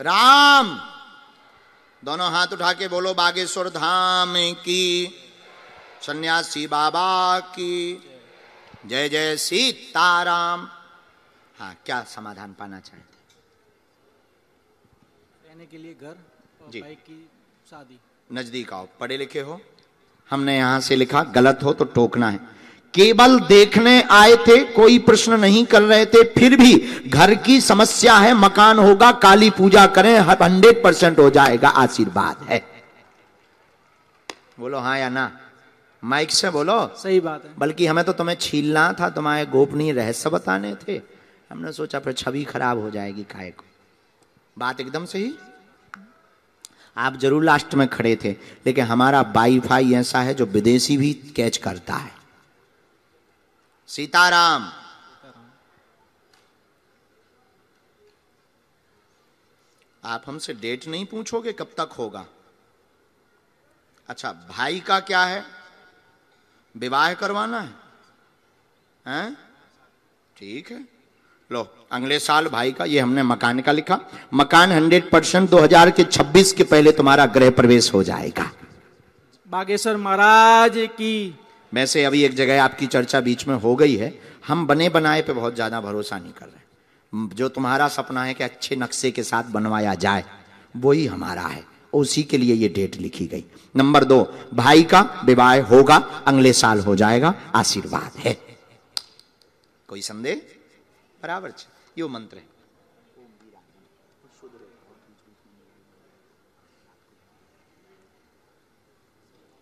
राम दोनों हाथ उठा के बोलो बागेश्वर धाम की सन्यासी बाबा की जय जय सीताराम हाँ क्या समाधान पाना चाहते रहने के लिए घर और जी की शादी नजदीक आओ पढ़े लिखे हो हमने यहां से लिखा गलत हो तो टोकना है केवल देखने आए थे कोई प्रश्न नहीं कर रहे थे फिर भी घर की समस्या है मकान होगा काली पूजा करें हंड्रेड परसेंट हो जाएगा आशीर्वाद है बोलो हाँ या ना माइक से बोलो सही बात है बल्कि हमें तो तुम्हें छीलना था तुम्हारे गोपनीय रहस्य बताने थे हमने सोचा फिर छवि खराब हो जाएगी काय को बात एकदम सही आप जरूर लास्ट में खड़े थे लेकिन हमारा वाईफाई ऐसा है जो विदेशी भी कैच करता है सीताराम आप हमसे डेट नहीं पूछोगे कब तक होगा अच्छा भाई का क्या है विवाह करवाना है हैं? ठीक है लो अगले साल भाई का ये हमने मकान का लिखा मकान 100 परसेंट दो के 26 के पहले तुम्हारा गृह प्रवेश हो जाएगा बागेश्वर महाराज की वैसे अभी एक जगह आपकी चर्चा बीच में हो गई है हम बने बनाए पे बहुत ज़्यादा भरोसा नहीं कर रहे जो तुम्हारा सपना है कि अच्छे नक्शे के साथ बनवाया जाए वही हमारा है उसी के लिए ये डेट लिखी गई नंबर दो भाई का विवाह होगा अगले साल हो जाएगा आशीर्वाद है कोई संदेह बराबर यो मंत्र है